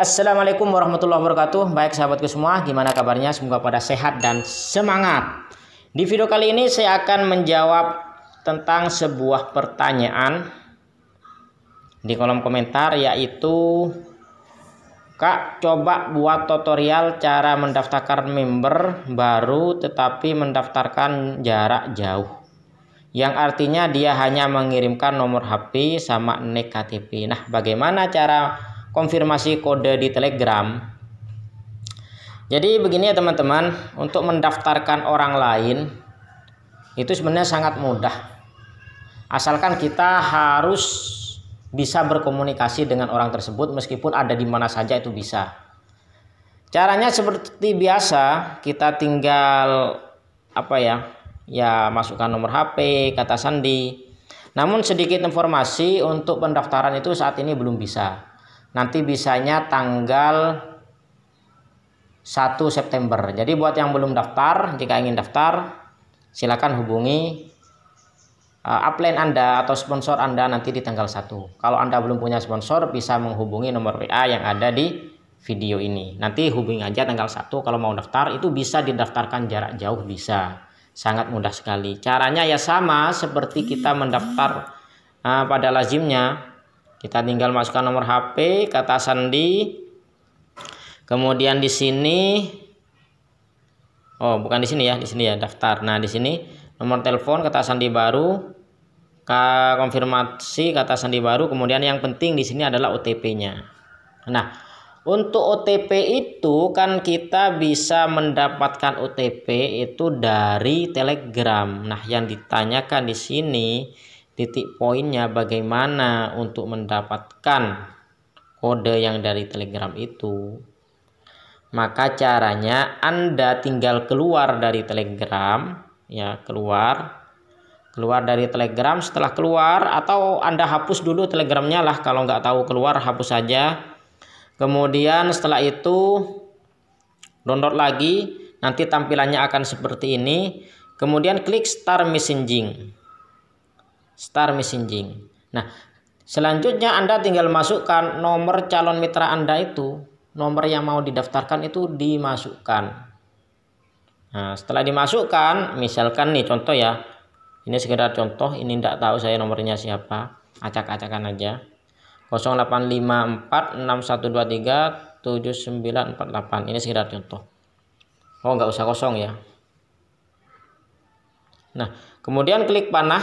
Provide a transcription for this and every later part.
Assalamualaikum warahmatullahi wabarakatuh. Baik sahabatku semua, gimana kabarnya? Semoga pada sehat dan semangat. Di video kali ini saya akan menjawab tentang sebuah pertanyaan di kolom komentar yaitu Kak, coba buat tutorial cara mendaftarkan member baru tetapi mendaftarkan jarak jauh. Yang artinya dia hanya mengirimkan nomor HP sama NIK KTP. Nah, bagaimana cara konfirmasi kode di Telegram. Jadi begini ya teman-teman, untuk mendaftarkan orang lain itu sebenarnya sangat mudah. Asalkan kita harus bisa berkomunikasi dengan orang tersebut meskipun ada di mana saja itu bisa. Caranya seperti biasa, kita tinggal apa ya? Ya masukkan nomor HP, kata sandi. Namun sedikit informasi untuk pendaftaran itu saat ini belum bisa nanti bisanya tanggal 1 September. Jadi buat yang belum daftar, jika ingin daftar, silakan hubungi uh, upline Anda atau sponsor Anda nanti di tanggal 1. Kalau Anda belum punya sponsor, bisa menghubungi nomor WA yang ada di video ini. Nanti hubungi aja tanggal 1 kalau mau daftar, itu bisa didaftarkan jarak jauh bisa. Sangat mudah sekali. Caranya ya sama seperti kita mendaftar uh, pada lazimnya kita tinggal masukkan nomor HP, kata sandi. Kemudian di sini Oh, bukan di sini ya, di sini ya daftar. Nah, di sini nomor telepon, kata sandi baru, konfirmasi kata sandi baru, kemudian yang penting di sini adalah OTP-nya. Nah, untuk OTP itu kan kita bisa mendapatkan OTP itu dari Telegram. Nah, yang ditanyakan di sini titik poinnya bagaimana untuk mendapatkan kode yang dari Telegram itu maka caranya Anda tinggal keluar dari Telegram ya keluar keluar dari Telegram setelah keluar atau Anda hapus dulu Telegramnya lah kalau nggak tahu keluar hapus saja kemudian setelah itu download lagi nanti tampilannya akan seperti ini kemudian klik start messaging star messaging. Nah, selanjutnya Anda tinggal masukkan nomor calon mitra Anda itu, nomor yang mau didaftarkan itu dimasukkan. Nah, setelah dimasukkan, misalkan nih contoh ya, ini sekedar contoh, ini tidak tahu saya nomornya siapa, acak-acakan aja. 085461237948 ini sekedar contoh oh nggak usah kosong ya nah kemudian klik panah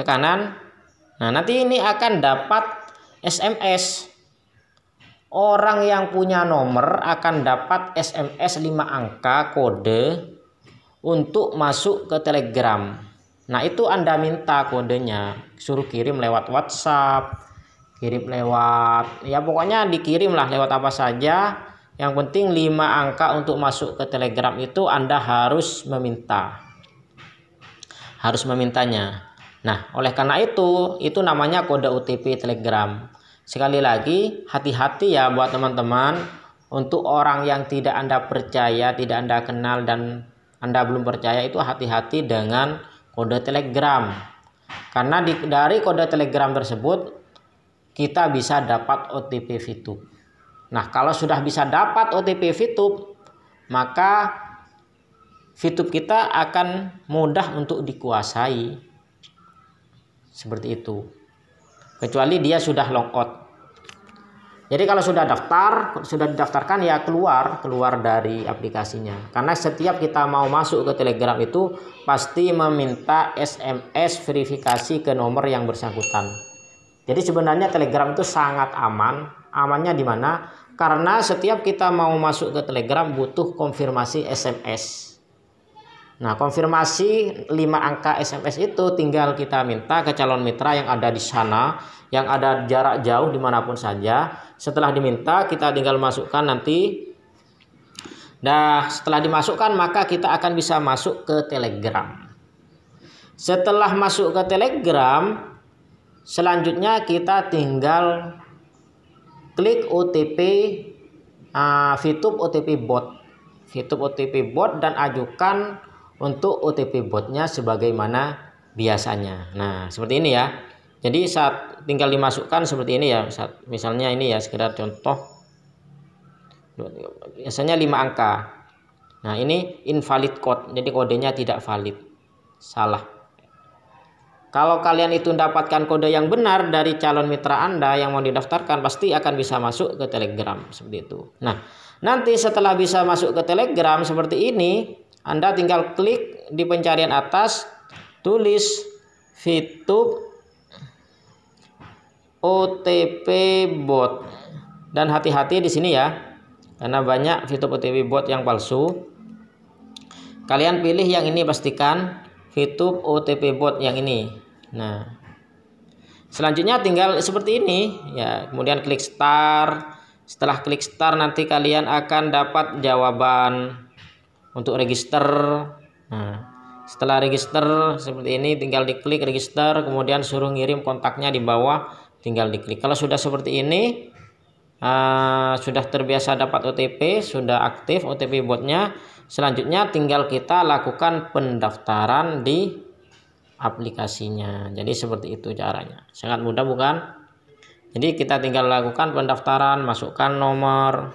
ke kanan. Nah, nanti ini akan dapat SMS. Orang yang punya nomor akan dapat SMS 5 angka kode untuk masuk ke Telegram. Nah, itu Anda minta kodenya, suruh kirim lewat WhatsApp, kirim lewat ya pokoknya dikirimlah lewat apa saja. Yang penting 5 angka untuk masuk ke Telegram itu Anda harus meminta. Harus memintanya. Nah, oleh karena itu, itu namanya kode OTP Telegram. Sekali lagi, hati-hati ya buat teman-teman untuk orang yang tidak Anda percaya, tidak Anda kenal dan Anda belum percaya itu hati-hati dengan kode Telegram. Karena di, dari kode Telegram tersebut kita bisa dapat OTP VTube. Nah, kalau sudah bisa dapat OTP VTube, maka VTube kita akan mudah untuk dikuasai seperti itu kecuali dia sudah logout jadi kalau sudah daftar sudah didaftarkan ya keluar keluar dari aplikasinya karena setiap kita mau masuk ke telegram itu pasti meminta SMS verifikasi ke nomor yang bersangkutan jadi sebenarnya telegram itu sangat aman amannya di mana karena setiap kita mau masuk ke telegram butuh konfirmasi SMS Nah, konfirmasi 5 angka SMS itu tinggal kita minta ke calon mitra yang ada di sana, yang ada jarak jauh dimanapun saja. Setelah diminta, kita tinggal masukkan nanti. Nah, setelah dimasukkan, maka kita akan bisa masuk ke Telegram. Setelah masuk ke Telegram, selanjutnya kita tinggal klik OTP uh, ah, VTube OTP bot. VTube OTP bot dan ajukan untuk OTP botnya sebagaimana biasanya. Nah, seperti ini ya. Jadi saat tinggal dimasukkan seperti ini ya. Saat, misalnya ini ya sekedar contoh. Biasanya 5 angka. Nah, ini invalid code. Jadi kodenya tidak valid. Salah. Kalau kalian itu mendapatkan kode yang benar dari calon mitra Anda yang mau didaftarkan pasti akan bisa masuk ke Telegram seperti itu. Nah, nanti setelah bisa masuk ke Telegram seperti ini, anda tinggal klik di pencarian atas, tulis fitup OTP bot. Dan hati-hati di sini ya, karena banyak fitup OTP bot yang palsu. Kalian pilih yang ini pastikan fitup OTP bot yang ini. Nah, selanjutnya tinggal seperti ini ya, kemudian klik start. Setelah klik start nanti kalian akan dapat jawaban untuk register nah setelah register seperti ini tinggal diklik register kemudian suruh ngirim kontaknya di bawah tinggal diklik kalau sudah seperti ini uh, sudah terbiasa dapat OTP sudah aktif OTP botnya selanjutnya tinggal kita lakukan pendaftaran di aplikasinya jadi seperti itu caranya sangat mudah bukan jadi kita tinggal lakukan pendaftaran masukkan nomor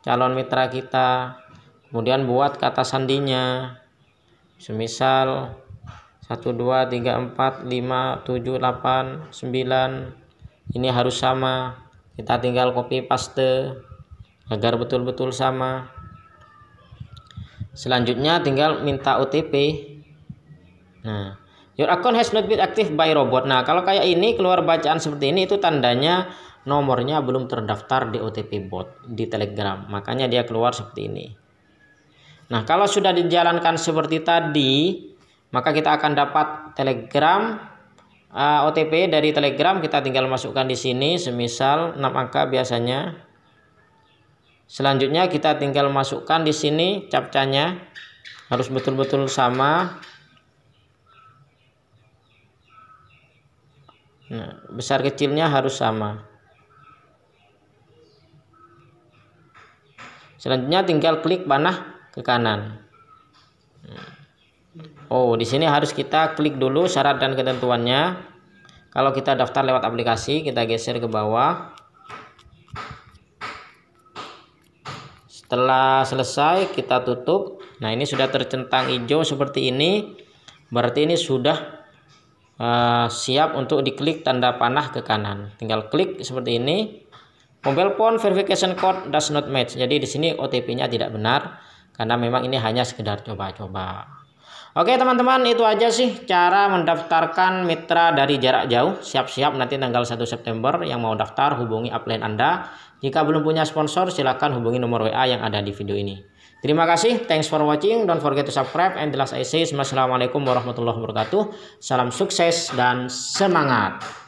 calon mitra kita kemudian buat kata sandinya semisal 1 2 3 4 5 7 8 9 ini harus sama kita tinggal copy paste agar betul-betul sama selanjutnya tinggal minta OTP nah your account has not been active by robot nah kalau kayak ini keluar bacaan seperti ini itu tandanya nomornya belum terdaftar di OTP bot di telegram makanya dia keluar seperti ini Nah, kalau sudah dijalankan seperti tadi, maka kita akan dapat Telegram uh, eh, OTP dari Telegram kita tinggal masukkan di sini semisal 6 angka biasanya. Selanjutnya kita tinggal masukkan di sini capcanya harus betul-betul sama. Nah, besar kecilnya harus sama. Selanjutnya tinggal klik panah ke kanan. Oh, di sini harus kita klik dulu syarat dan ketentuannya. Kalau kita daftar lewat aplikasi, kita geser ke bawah. Setelah selesai, kita tutup. Nah, ini sudah tercentang hijau seperti ini. Berarti ini sudah uh, siap untuk diklik tanda panah ke kanan. Tinggal klik seperti ini. Mobile phone verification code does not match. Jadi di sini OTP-nya tidak benar karena memang ini hanya sekedar coba-coba. Oke teman-teman itu aja sih cara mendaftarkan mitra dari jarak jauh. Siap-siap nanti tanggal 1 September yang mau daftar hubungi upline Anda. Jika belum punya sponsor silahkan hubungi nomor WA yang ada di video ini. Terima kasih, thanks for watching, don't forget to subscribe, and the last I say, Assalamualaikum warahmatullahi wabarakatuh. Salam sukses dan semangat.